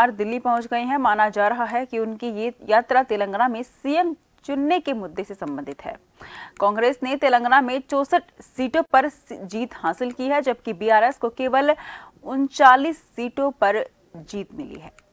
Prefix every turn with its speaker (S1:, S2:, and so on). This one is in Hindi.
S1: बार दिल्ली पहुंच गए हैं माना जा रहा है कि उनकी ये यात्रा तेलंगाना में सीएम चुनने के मुद्दे से संबंधित है कांग्रेस ने तेलंगाना में चौसठ सीटों पर जीत हासिल की है जबकि बीआरएस को केवल उनचालीस सीटों पर जीत मिली है